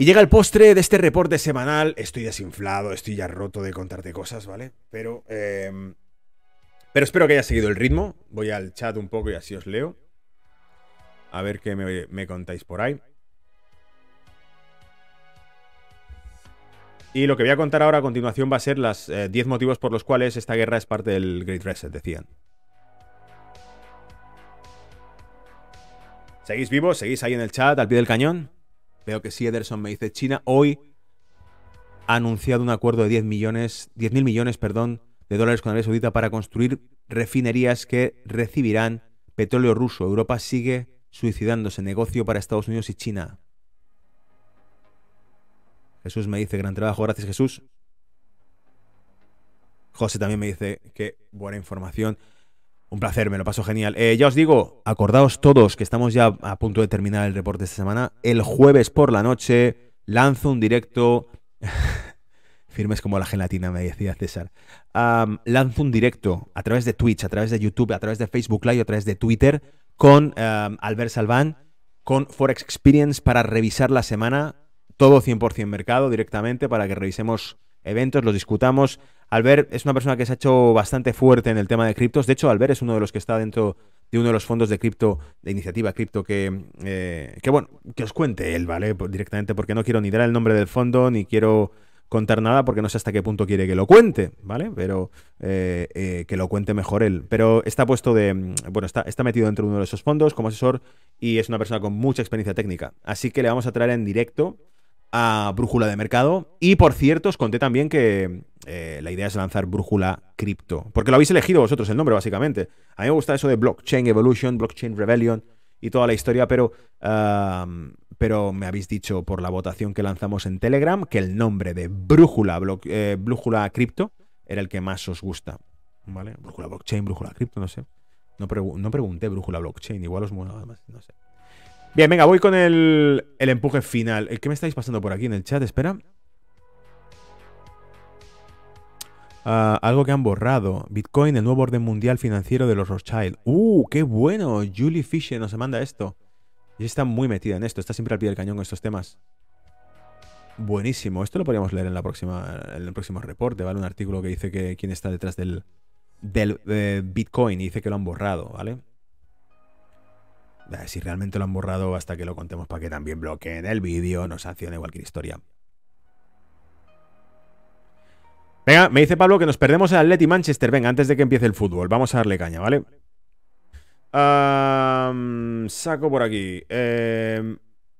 Y llega el postre de este reporte semanal. Estoy desinflado, estoy ya roto de contarte cosas, ¿vale? Pero, em, pero espero que hayas seguido el ritmo. Voy al chat un poco y así os leo. A ver qué me, contáis por ahí. Y lo que voy a contar ahora a continuación va a ser los 10 eh, motivos por los cuales esta guerra es parte del Great Reset, decían. ¿Seguís vivos? ¿Seguís ahí en el chat, al pie del cañón? Veo que sí, Ederson me dice, China hoy ha anunciado un acuerdo de 10 millones, mil millones, perdón, de dólares con Arabia Saudita para construir refinerías que recibirán petróleo ruso. Europa sigue suicidándose, negocio para Estados Unidos y China. Jesús me dice, gran trabajo, gracias Jesús. José también me dice qué buena información. Un placer, me lo paso genial. Eh, ya os digo, acordaos todos que estamos ya a punto de terminar el reporte esta semana. El jueves por la noche lanzo un directo. firmes como la gelatina, me decía César. lanzo un directo a través de Twitch, a través de YouTube, a través de Facebook Live, a través de Twitter con Albert Salván, con Forex Experience para revisar la semana, todo 100% mercado directamente, para que revisemos eventos, los discutamos. Albert es una persona que se ha hecho bastante fuerte en el tema de criptos. De hecho, Albert es uno de los que está dentro de uno de los fondos de cripto, de iniciativa cripto, que, eh, que bueno, que os cuente él, ¿vale? Directamente, porque no quiero ni dar el nombre del fondo, ni quiero contar nada, porque no sé hasta qué punto quiere que lo cuente, ¿vale? Pero eh, eh, que lo cuente mejor él. Pero está puesto de, mm, bueno, está, está metido dentro de uno de esos fondos como asesor y es una persona con mucha experiencia técnica. Así que le vamos a traer en directo a Brújula de Mercado. Y por cierto, os conté también que eh, la idea es lanzar Brújula Crypto Porque lo habéis elegido vosotros el nombre, básicamente. A mí me gusta eso de Blockchain Evolution, Blockchain Rebellion y toda la historia, pero, pero me habéis dicho por la votación que lanzamos en Telegram que el nombre de Brújula, eh, Brújula Cripto era el que más os gusta. ¿Vale? Brújula Blockchain, Brújula Crypto no sé. No, pregunté Brújula Blockchain, igual os nada más, no sé. Bien, venga, voy con el, el empuje final. Eh, ¿Qué me estáis pasando por aquí en el chat? Espera. Ah, algo que han borrado. Bitcoin, el nuevo orden mundial financiero de los Rothschild. ¡Uh, qué bueno! Julie Fisher nos manda esto. Y está muy metida en esto, está siempre al pie del cañón con estos temas. Buenísimo. Esto lo podríamos leer en, la próxima, en el próximo reporte, ¿vale? Un artículo que dice que quién está detrás del, del eh, Bitcoin y dice que lo han borrado, ¿vale? Si realmente lo han borrado, hasta que lo contemos para que también bloqueen el vídeo, nos sancione cualquier historia. Venga, me dice Pablo que nos perdemos el Atleti Manchester. Venga, antes de que empiece el fútbol, vamos a darle caña, ¿vale? saco por aquí. Em,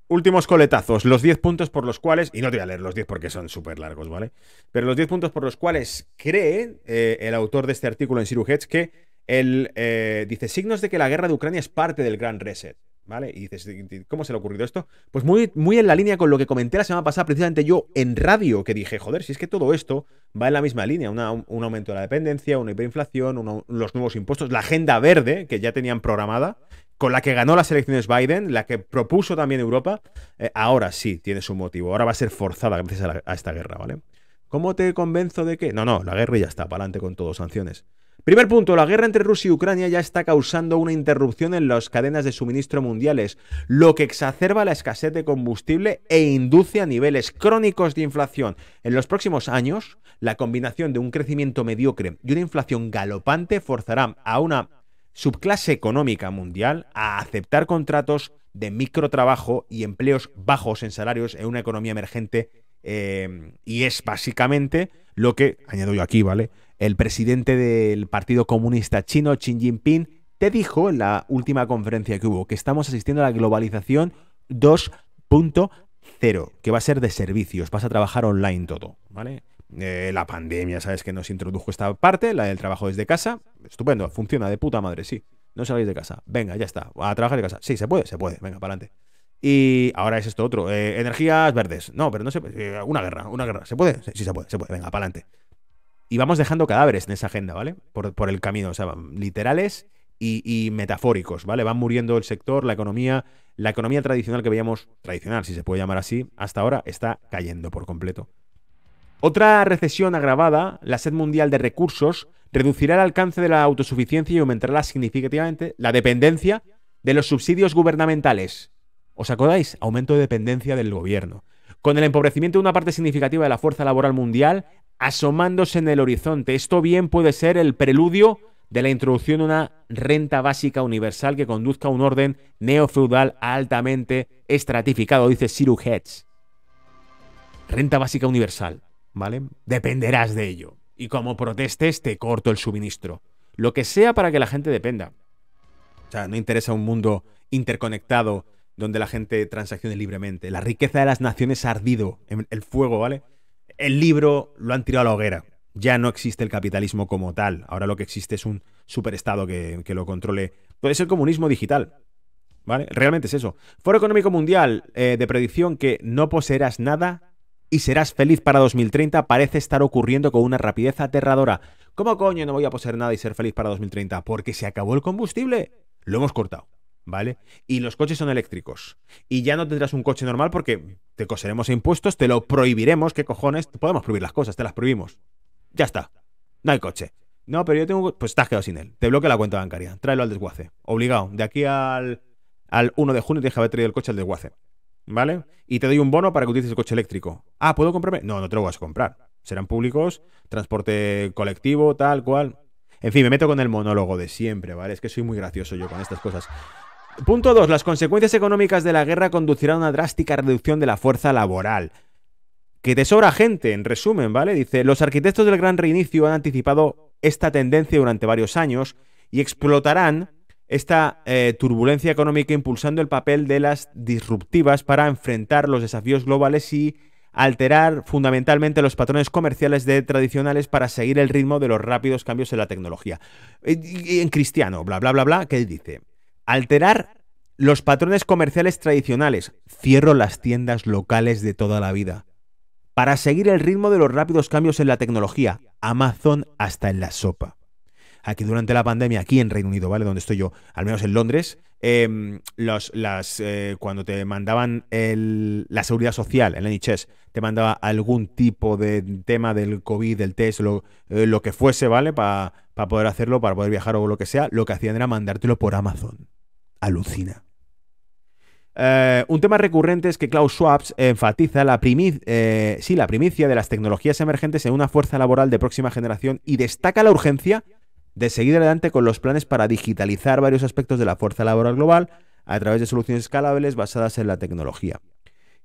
últimos coletazos. Los 10 puntos por los cuales. Y no te voy a leer los 10 porque son súper largos, ¿vale? Pero los 10 puntos por los cuales cree eh, el autor de este artículo en Siru que eh, dice signos de que la guerra de Ucrania es parte del gran reset. ¿Vale? Y dices, ¿cómo se le ha ocurrido esto? Pues muy, en la línea con lo que comenté la semana pasada, precisamente yo en radio, que dije, joder, si es que todo esto va en la misma línea, un aumento de la dependencia, una hiperinflación, los nuevos impuestos, la agenda verde que ya tenían programada, con la que ganó las elecciones Biden, la que propuso también Europa, eh, ahora sí tiene su motivo, ahora va a ser forzada gracias a, esta guerra, ¿vale? ¿Cómo te convenzo de que? No, no, la guerra ya está, para adelante con todo, sanciones. Primer punto, la guerra entre Rusia y Ucrania ya está causando una interrupción en las cadenas de suministro mundiales, lo que exacerba la escasez de combustible e induce a niveles crónicos de inflación. En los próximos años, la combinación de un crecimiento mediocre y una inflación galopante forzará a una subclase económica mundial a aceptar contratos de microtrabajo y empleos bajos en salarios en una economía emergente Em, y es básicamente lo que, añado yo aquí, ¿vale? El presidente del Partido Comunista Chino, Xi Jinping, te dijo en la última conferencia que hubo que estamos asistiendo a la globalización 2.0, que va a ser de servicios, vas a trabajar online todo, ¿vale? Eh, la pandemia, ¿sabes? Que nos introdujo esta parte, la del trabajo desde casa. Estupendo, funciona de puta madre, sí. No salgáis de casa. Venga, ya está. A trabajar de casa. Sí, se puede, se puede. Venga, para adelante. Y ahora es esto otro. Eh, energías verdes. No, pero no sé, eh, una guerra, una guerra. ¿Se puede? Sí, se puede, se puede. Venga, para adelante. Y vamos dejando cadáveres en esa agenda, ¿vale? Por, el camino. O sea, literales y, y, metafóricos, ¿vale? Van muriendo el sector, la economía. La economía tradicional que veíamos, tradicional, si se puede llamar así, hasta ahora está cayendo por completo. Otra recesión agravada, la sed mundial de recursos, reducirá el alcance de la autosuficiencia y aumentará significativamente la dependencia de los subsidios gubernamentales ¿Os acordáis? Aumento de dependencia del gobierno. Con el empobrecimiento de una parte significativa de la fuerza laboral mundial asomándose en el horizonte, esto bien puede ser el preludio de la introducción de una renta básica universal que conduzca a un orden neofeudal altamente estratificado, dice Siru Hedge. Renta básica universal, ¿vale? Dependerás de ello. Y como protestes, te corto el suministro. Lo que sea para que la gente dependa. O sea, no interesa un mundo interconectado donde la gente transaccione libremente. La riqueza de las naciones ha ardido en el fuego, ¿vale? El libro lo han tirado a la hoguera. Ya no existe el capitalismo como tal. Ahora lo que existe es un superestado que, que lo controle. Es el comunismo digital. ¿Vale? Realmente es eso. Foro Económico Mundial eh, de predicción que no poseerás nada y serás feliz para 2030 parece estar ocurriendo con una rapidez aterradora. ¿Cómo coño no voy a poseer nada y ser feliz para 2030? Porque se acabó el combustible. Lo hemos cortado. ¿vale? Y los coches son eléctricos. Y ya no tendrás un coche normal porque te coseremos impuestos, te lo prohibiremos, ¿qué cojones? Podemos prohibir las cosas, te las prohibimos. Ya está. No hay coche. No, pero yo tengo... Pues estás quedado sin él. Te bloquea la cuenta bancaria. Tráelo al desguace. Obligado. De aquí al, al 1 de junio tienes que haber traído el coche al desguace. ¿Vale? Y te doy un bono para que utilices el coche eléctrico. Ah, ¿puedo comprarme? No, no te lo vas a comprar. Serán públicos, transporte colectivo, tal cual. En fin, me meto con el monólogo de siempre, ¿vale? Es que soy muy gracioso yo con estas cosas. Punto 2. Las consecuencias económicas de la guerra conducirán a una drástica reducción de la fuerza laboral. Que te sobra gente, en resumen, ¿vale? Dice, los arquitectos del gran reinicio han anticipado esta tendencia durante varios años y explotarán esta eh, turbulencia económica impulsando el papel de las disruptivas para enfrentar los desafíos globales y alterar fundamentalmente los patrones comerciales tradicionales para seguir el ritmo de los rápidos cambios en la tecnología. Eh, en cristiano, bla, bla, bla, bla, ¿qué dice? Alterar los patrones comerciales tradicionales. Cierro las tiendas locales de toda la vida. Para seguir el ritmo de los rápidos cambios en la tecnología, Amazon hasta en la sopa. Aquí durante la pandemia, aquí en Reino Unido, ¿vale? Donde estoy yo, al menos en Londres, em, eh, cuando te mandaban la seguridad social, el NHS, te mandaba algún tipo de tema del COVID, del test, lo, eh, que fuese, ¿vale? Para poder hacerlo, para poder viajar o lo que sea, lo que hacían era mandártelo por Amazon alucina. Eh, un tema recurrente es que Klaus Schwab enfatiza la, eh, sí, la primicia de las tecnologías emergentes en una fuerza laboral de próxima generación y destaca la urgencia de seguir adelante con los planes para digitalizar varios aspectos de la fuerza laboral global a través de soluciones escalables basadas en la tecnología.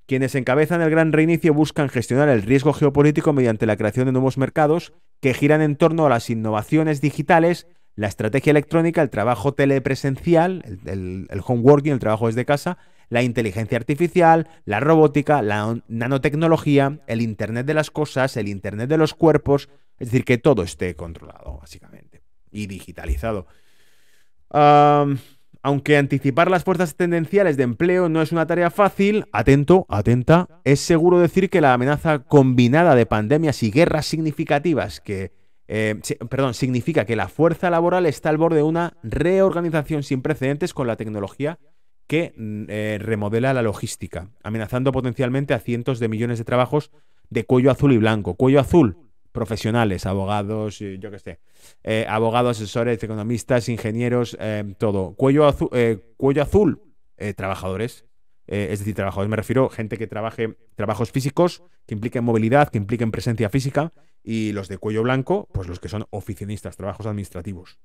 Quienes encabezan el gran reinicio buscan gestionar el riesgo geopolítico mediante la creación de nuevos mercados que giran en torno a las innovaciones digitales la estrategia electrónica, el trabajo telepresencial, el, el, el home working, el trabajo desde casa, la inteligencia artificial, la robótica, la nanotecnología, el Internet de las cosas, el Internet de los cuerpos, es decir, que todo esté controlado, básicamente, y digitalizado. aunque anticipar las fuerzas tendenciales de empleo no es una tarea fácil, atento, atenta, es seguro decir que la amenaza combinada de pandemias y guerras significativas que eh, perdón, significa que la fuerza laboral está al borde de una reorganización sin precedentes con la tecnología que mm, eh, remodela la logística, amenazando potencialmente a cientos de millones de trabajos de cuello azul y blanco. Cuello azul, profesionales, abogados, eh, yo que sé, abogados, asesores, economistas, ingenieros, todo. Cuello, cuello azul, trabajadores. Eh, es decir, trabajadores me refiero a gente que trabaje trabajos físicos, que impliquen movilidad, que impliquen presencia física, y los de cuello blanco, pues los que son oficinistas, trabajos administrativos.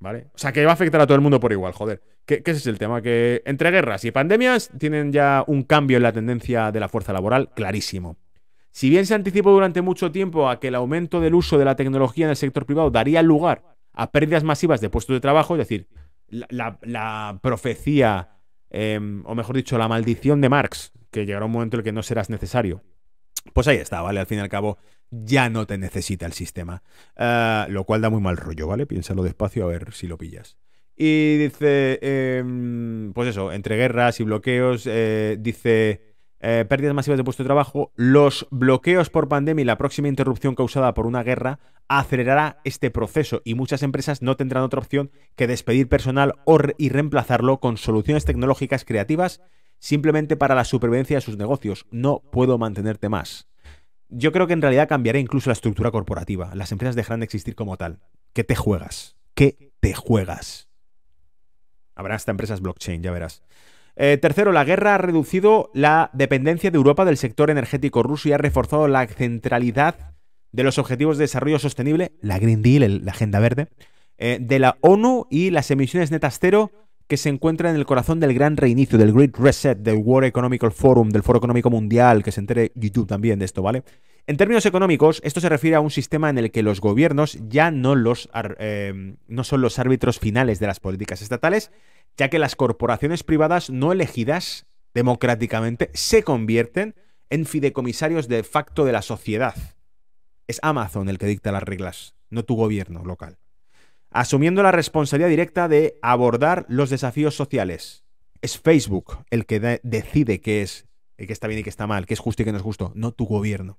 ¿Vale? O sea, que va a afectar a todo el mundo por igual, joder. ¿Qué, qué ese es el tema? Que entre guerras y pandemias tienen ya un cambio en la tendencia de la fuerza laboral clarísimo. Si bien se anticipó durante mucho tiempo a que el aumento del uso de la tecnología en el sector privado daría lugar a pérdidas masivas de puestos de trabajo, es decir, la profecía Em, o mejor dicho, la maldición de Marx, que llegará un momento en el que no serás necesario. Pues ahí está, ¿vale? Al fin y al cabo, ya no te necesita el sistema. Eh, lo cual da muy mal rollo, ¿vale? Piénsalo despacio a ver si lo pillas. Y dice, em, pues eso, entre guerras y bloqueos, eh, dice... Eh, pérdidas masivas de puesto de trabajo, los bloqueos por pandemia y la próxima interrupción causada por una guerra acelerará este proceso y muchas empresas no tendrán otra opción que despedir personal y reemplazarlo con soluciones tecnológicas creativas simplemente para la supervivencia de sus negocios. No puedo mantenerte más. Yo creo que en realidad cambiará incluso la estructura corporativa. Las empresas dejarán de existir como tal. ¿Qué te juegas? ¿Qué te juegas? Habrá hasta empresas blockchain, ya verás. Eh, tercero, la guerra ha reducido la dependencia de Europa del sector energético ruso y ha reforzado la centralidad de los Objetivos de Desarrollo Sostenible, la Green Deal, la Agenda Verde, eh, de la ONU y las emisiones netas cero que se encuentran en el corazón del gran reinicio, del Great Reset, del World Economic Forum, del Foro Económico Mundial, que se entere YouTube también de esto, ¿vale? En términos económicos, esto se refiere a un sistema en el que los gobiernos ya eh, no, son los árbitros finales de las políticas estatales, ya que las corporaciones privadas no elegidas democráticamente se convierten en fideicomisarios de facto de la sociedad. Es Amazon el que dicta las reglas, no tu gobierno local. Asumiendo la responsabilidad directa de abordar los desafíos sociales. Es Facebook el que decide qué es, qué está bien y qué está mal, qué es justo y qué no es justo, no tu gobierno.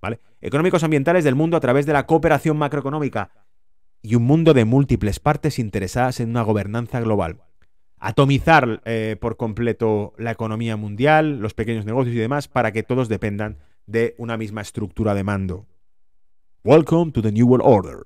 ¿vale? Económicos ambientales del mundo a través de la cooperación macroeconómica y un mundo de múltiples partes interesadas en una gobernanza global. Atomizar eh, por completo la economía mundial, los pequeños negocios y demás, para que todos dependan de una misma estructura de mando. Welcome to the New World Order.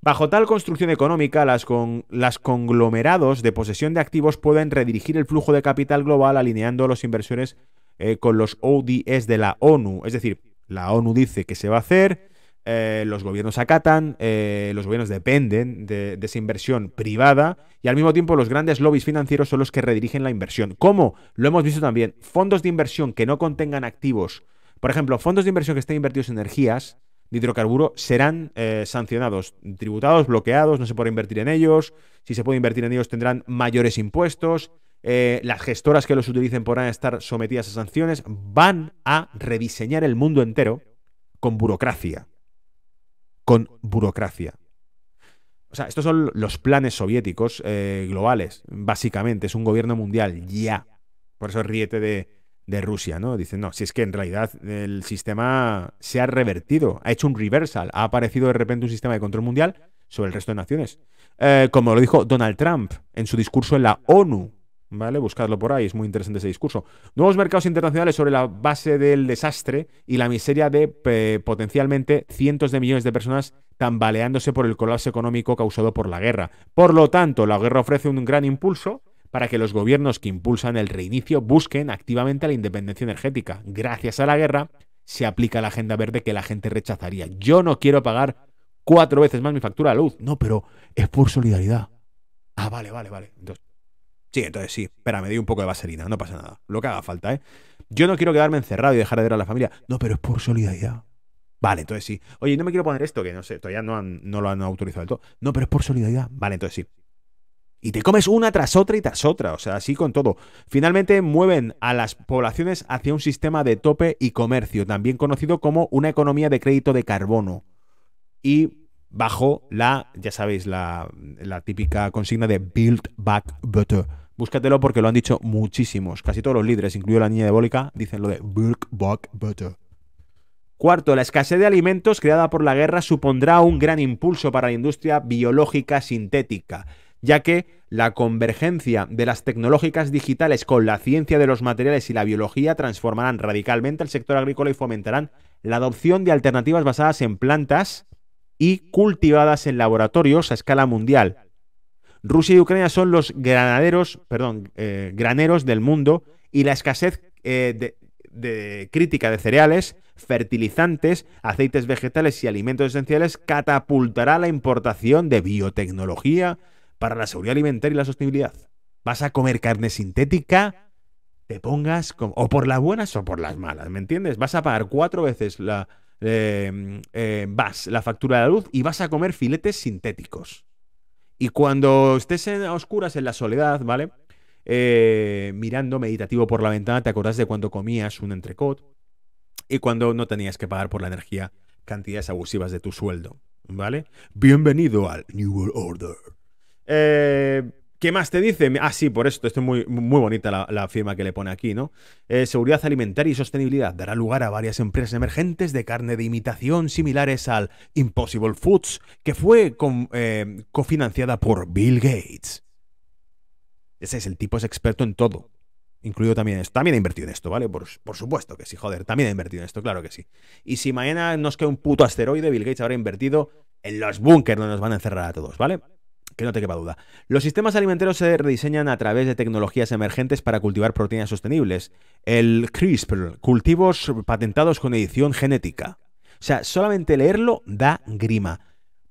Bajo tal construcción económica, las, con, las conglomerados de posesión de activos pueden redirigir el flujo de capital global alineando las inversiones eh, con los ODS de la ONU, es decir, la ONU dice que se va a hacer, eh, los gobiernos acatan, eh, los gobiernos dependen de, esa inversión privada y al mismo tiempo los grandes lobbies financieros son los que redirigen la inversión. ¿Cómo? Lo hemos visto también. Fondos de inversión que no contengan activos, por ejemplo, fondos de inversión que estén invertidos en energías de hidrocarburo serán eh, sancionados, tributados, bloqueados, no se podrá invertir en ellos. Si se puede invertir en ellos tendrán mayores impuestos. Eh, las gestoras que los utilicen podrán estar sometidas a sanciones. Van a rediseñar el mundo entero con burocracia. Con burocracia. O sea, estos son los planes soviéticos eh, globales, básicamente. Es un gobierno mundial, ya. Por eso ríete de, de, Rusia, ¿no? Dicen, no, si es que en realidad el sistema se ha revertido, ha hecho un reversal, ha aparecido de repente un sistema de control mundial sobre el resto de naciones. Eh, como lo dijo Donald Trump en su discurso en la ONU ¿vale? Buscadlo por ahí, es muy interesante ese discurso. Nuevos mercados internacionales sobre la base del desastre y la miseria de potencialmente cientos de millones de personas tambaleándose por el colapso económico causado por la guerra. Por lo tanto, la guerra ofrece un gran impulso para que los gobiernos que impulsan el reinicio busquen activamente la independencia energética. Gracias a la guerra se aplica la agenda verde que la gente rechazaría. Yo no quiero pagar cuatro veces más mi factura de luz. No, pero es por solidaridad. Ah, vale, vale, vale. Entonces, Sí, entonces sí. Espera, me di un poco de vaselina, no pasa nada. Lo que haga falta, ¿eh? Yo no quiero quedarme encerrado y dejar de ver a la familia. No, pero es por solidaridad. Vale, entonces sí. Oye, no me quiero poner esto, que no sé, todavía no, no lo han autorizado del todo. No, pero es por solidaridad. Vale, entonces sí. Y te comes una tras otra y tras otra, o sea, así con todo. Finalmente mueven a las poblaciones hacia un sistema de tope y comercio, también conocido como una economía de crédito de carbono. Y bajo la, ya sabéis, la, la típica consigna de Build Back Better Búscatelo porque lo han dicho muchísimos. Casi todos los líderes, incluido la niña Bólica, dicen lo de Burk Buck Butter. Cuarto, la escasez de alimentos creada por la guerra supondrá un gran impulso para la industria biológica sintética, ya que la convergencia de las tecnológicas digitales con la ciencia de los materiales y la biología transformarán radicalmente el sector agrícola y fomentarán la adopción de alternativas basadas en plantas y cultivadas en laboratorios a escala mundial, Rusia y Ucrania son los granaderos, perdón, eh, graneros del mundo y la escasez eh, de, crítica de cereales, fertilizantes, aceites vegetales y alimentos esenciales catapultará la importación de biotecnología para la seguridad alimentaria y la sostenibilidad. ¿Vas a comer carne sintética? Te pongas o por las buenas o por las malas, ¿me entiendes? Vas a pagar cuatro veces la, eh, vas, la factura de la luz y vas a comer filetes sintéticos. Y cuando estés en, a oscuras, en la soledad, ¿vale? Eh, mirando meditativo por la ventana, te acordás de cuando comías un entrecot y cuando no tenías que pagar por la energía cantidades abusivas de tu sueldo, ¿vale? Bienvenido al New World Order. Eh, ¿Qué más te dice? Ah, sí, por esto. Esto es muy, muy bonita la, firma que le pone aquí, ¿no? Eh, seguridad alimentaria y sostenibilidad dará lugar a varias empresas emergentes de carne de imitación similares al Impossible Foods, que fue eh, cofinanciada por Bill Gates. Ese es el tipo, es experto en todo. Incluido también esto. También ha invertido en esto, ¿vale? Por, supuesto que sí, joder. También ha invertido en esto, claro que sí. Y si mañana nos queda un puto asteroide, Bill Gates habrá invertido en los búnkeres donde nos van a encerrar a todos, ¿vale? Que no te quepa duda. Los sistemas alimentarios se rediseñan a través de tecnologías emergentes para cultivar proteínas sostenibles. El CRISPR, cultivos patentados con edición genética. O sea, solamente leerlo da grima.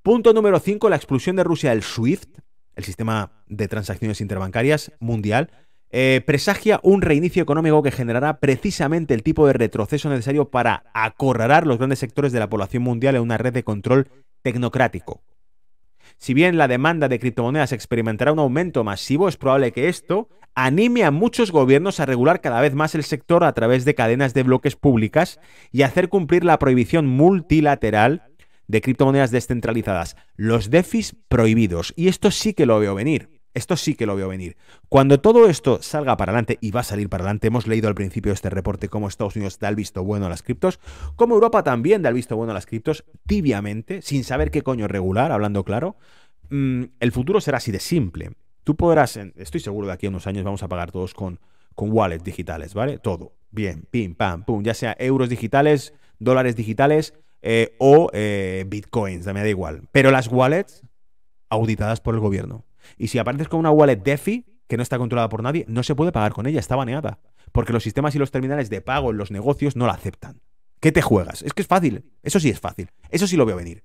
Punto número 5, la exclusión de Rusia del SWIFT, el sistema de transacciones interbancarias mundial, eh, presagia un reinicio económico que generará precisamente el tipo de retroceso necesario para acorralar los grandes sectores de la población mundial en una red de control tecnocrático. Si bien la demanda de criptomonedas experimentará un aumento masivo, es probable que esto anime a muchos gobiernos a regular cada vez más el sector a través de cadenas de bloques públicas y hacer cumplir la prohibición multilateral de criptomonedas descentralizadas, los DEFIs prohibidos. Y esto sí que lo veo venir. Esto sí que lo veo venir. Cuando todo esto salga para adelante, y va a salir para adelante, hemos leído al principio de este reporte cómo Estados Unidos da el visto bueno a las criptos, como Europa también da el visto bueno a las criptos, tibiamente, sin saber qué coño regular, hablando claro, mm, el futuro será así de simple. Tú podrás, estoy seguro de aquí a unos años vamos a pagar todos con, con wallets digitales, ¿vale? Todo. Bien, pim, pam, pum, ya sea euros digitales, dólares digitales eh, o eh, bitcoins, me da igual. Pero las wallets auditadas por el gobierno y si apareces con una wallet DeFi, que no está controlada por nadie, no se puede pagar con ella, está baneada. Porque los sistemas y los terminales de pago en los negocios no la aceptan. ¿Qué te juegas? Es que es fácil. Eso sí es fácil. Eso sí lo veo venir.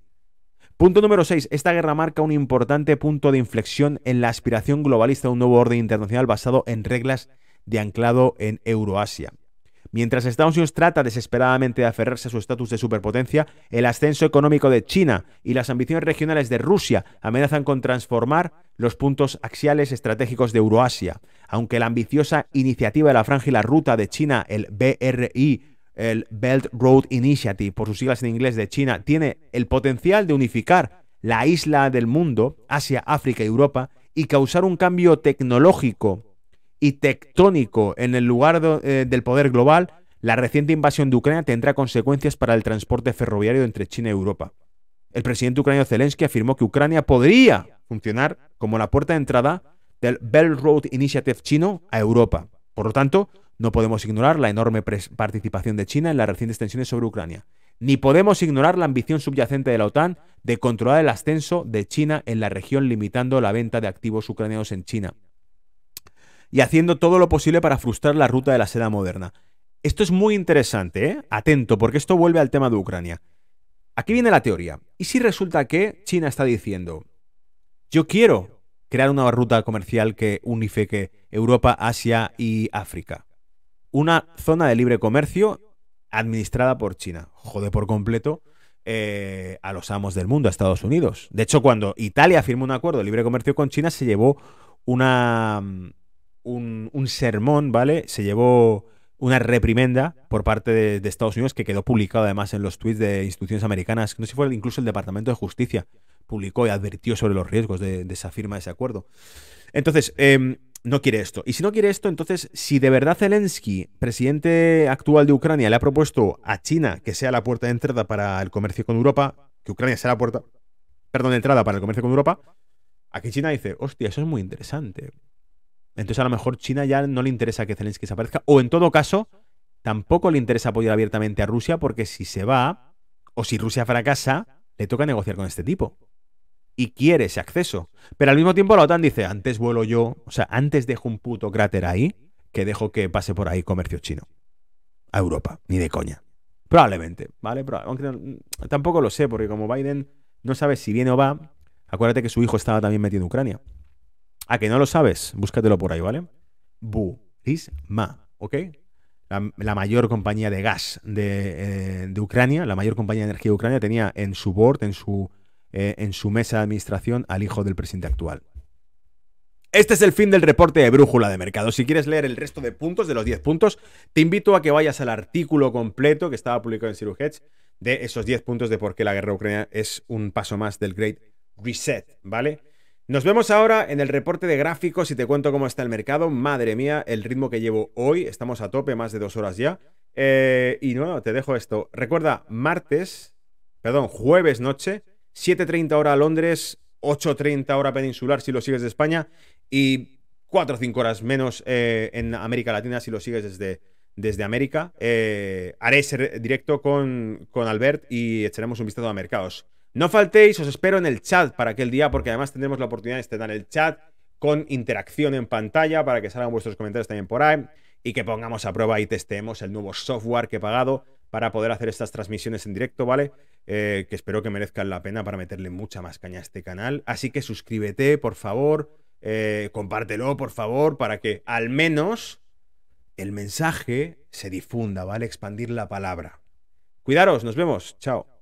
Punto número 6. Esta guerra marca un importante punto de inflexión en la aspiración globalista de un nuevo orden internacional basado en reglas de anclado en Euroasia. Mientras Estados Unidos trata desesperadamente de aferrarse a su estatus de superpotencia, el ascenso económico de China y las ambiciones regionales de Rusia amenazan con transformar los puntos axiales estratégicos de Euroasia. Aunque la ambiciosa iniciativa de la franja y la ruta de China, el BRI, el Belt Road Initiative, por sus siglas en inglés de China, tiene el potencial de unificar la isla del mundo, Asia, África y Europa, y causar un cambio tecnológico y tectónico en el lugar eh, del poder global, la reciente invasión de Ucrania tendrá consecuencias para el transporte ferroviario entre China y Europa. El presidente ucraniano Zelensky afirmó que Ucrania podría funcionar como la puerta de entrada del Belt Road Initiative chino a Europa. Por lo tanto, no podemos ignorar la enorme participación de China en las recientes tensiones sobre Ucrania, ni podemos ignorar la ambición subyacente de la OTAN de controlar el ascenso de China en la región limitando la venta de activos ucranianos en China y haciendo todo lo posible para frustrar la ruta de la seda moderna. Esto es muy interesante, ¿eh? Atento, porque esto vuelve al tema de Ucrania. Aquí viene la teoría. ¿Y si resulta que China está diciendo, yo quiero crear una ruta comercial que unifique Europa, Asia y África? Una zona de libre comercio administrada por China. Jode por completo. Eh, a los amos del mundo, a Estados Unidos. De hecho, cuando Italia firmó un acuerdo de libre comercio con China, se llevó una, un, sermón, ¿vale? Se llevó una reprimenda por parte de, Estados Unidos que quedó publicado además en los tweets de instituciones americanas, no sé si fue incluso el Departamento de Justicia, publicó y advirtió sobre los riesgos de, esa firma, de ese acuerdo. Entonces, em, no quiere esto. Y si no quiere esto, entonces, si de verdad Zelensky, presidente actual de Ucrania, le ha propuesto a China que sea la puerta de entrada para el comercio con Europa, que Ucrania sea la puerta, perdón, de entrada para el comercio con Europa, aquí China dice, hostia, eso es muy interesante. Entonces a lo mejor China ya no le interesa que Zelensky desaparezca. O en todo caso, tampoco le interesa apoyar abiertamente a Rusia porque si se va o si Rusia fracasa, le toca negociar con este tipo. Y quiere ese acceso. Pero al mismo tiempo la OTAN dice, antes vuelo yo, o sea, antes dejo un puto cráter ahí que dejo que pase por ahí comercio chino. A Europa, ni de coña. Probablemente, ¿vale? aunque tampoco lo sé, porque como Biden no sabe si viene o va, acuérdate que su hijo estaba también metido en Ucrania. A que no lo sabes, búscatelo por ahí, ¿vale? Burisma, ¿ok? La, mayor compañía de gas eh, de, Ucrania, la mayor compañía de energía de Ucrania, tenía en su board, eh, en su, mesa de administración, al hijo del presidente actual. Este es el fin del reporte de Brújula de Mercado. Si quieres leer el resto de puntos, de los 10 puntos, te invito a que vayas al artículo completo que estaba publicado en Hedge de esos 10 puntos de por qué la guerra ucrania es un paso más del Great Reset, ¿vale? Nos vemos ahora en el reporte de gráficos y te cuento cómo está el mercado. Madre mía, el ritmo que llevo hoy. Estamos a tope, más de dos horas ya. Eh, y no, te dejo esto. Recuerda, martes, perdón, jueves noche, 7.30 hora Londres, 8.30 hora peninsular si lo sigues de España y 4 o 5 horas menos eh, en América Latina si lo sigues desde, desde América. Eh, haré ese directo con, con Albert y echaremos un vistazo a mercados. No faltéis, os espero en el chat para aquel día, porque además tendremos la oportunidad de estrenar el chat con interacción en pantalla para que salgan vuestros comentarios también por ahí y que pongamos a prueba y testemos el nuevo software que he pagado para poder hacer estas transmisiones en directo, ¿vale? Eh, que espero que merezcan la pena para meterle mucha más caña a este canal. Así que suscríbete, por favor, eh, compártelo, por favor, para que al menos el mensaje se difunda, ¿vale? Expandir la palabra. Cuidaros, nos vemos, chao.